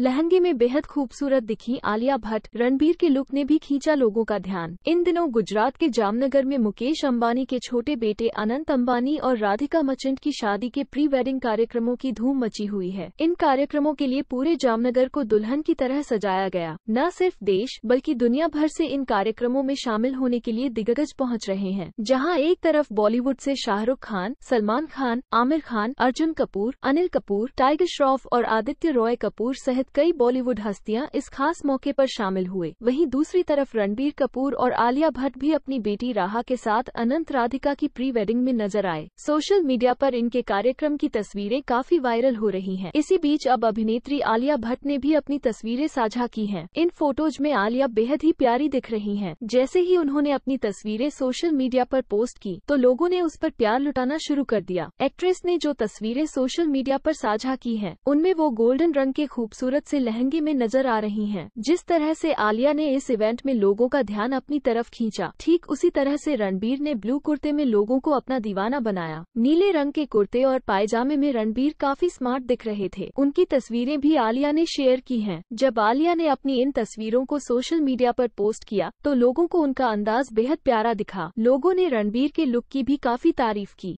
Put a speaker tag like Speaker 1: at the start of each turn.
Speaker 1: लहंगे में बेहद खूबसूरत दिखी आलिया भट्ट रणबीर के लुक ने भी खींचा लोगों का ध्यान इन दिनों गुजरात के जामनगर में मुकेश अंबानी के छोटे बेटे अनंत अंबानी और राधिका मचंट की शादी के प्री वेडिंग कार्यक्रमों की धूम मची हुई है इन कार्यक्रमों के लिए पूरे जामनगर को दुल्हन की तरह सजाया गया न सिर्फ देश बल्कि दुनिया भर ऐसी इन कार्यक्रमों में शामिल होने के लिए दिग्गज पहुँच रहे हैं जहाँ एक तरफ बॉलीवुड ऐसी शाहरुख खान सलमान खान आमिर खान अर्जुन कपूर अनिल कपूर टाइगर श्रॉफ और आदित्य रॉय कपूर सहित समेत कई बॉलीवुड हस्तियां इस खास मौके पर शामिल हुए वहीं दूसरी तरफ रणबीर कपूर और आलिया भट्ट भी अपनी बेटी राहा के साथ अनंत राधिका की प्री वेडिंग में नजर आए सोशल मीडिया पर इनके कार्यक्रम की तस्वीरें काफी वायरल हो रही हैं। इसी बीच अब अभिनेत्री आलिया भट्ट ने भी अपनी तस्वीरें साझा की है इन फोटोज में आलिया बेहद ही प्यारी दिख रही है जैसे ही उन्होंने अपनी तस्वीरें सोशल मीडिया आरोप पोस्ट की तो लोगो ने उस पर प्यार लुटाना शुरू कर दिया एक्ट्रेस ने जो तस्वीरें सोशल मीडिया आरोप साझा की है उनमें वो गोल्डन रंग के खूबसूरत खूबसूरत से लहंगे में नजर आ रही हैं। जिस तरह से आलिया ने इस इवेंट में लोगों का ध्यान अपनी तरफ खींचा ठीक उसी तरह से रणबीर ने ब्लू कुर्ते में लोगों को अपना दीवाना बनाया नीले रंग के कुर्ते और पायजामे में रणबीर काफी स्मार्ट दिख रहे थे उनकी तस्वीरें भी आलिया ने शेयर की है जब आलिया ने अपनी इन तस्वीरों को सोशल मीडिया पर पोस्ट किया तो लोगों को उनका अंदाज बेहद प्यारा दिखा लोगों ने रणबीर के लुक की भी काफी तारीफ की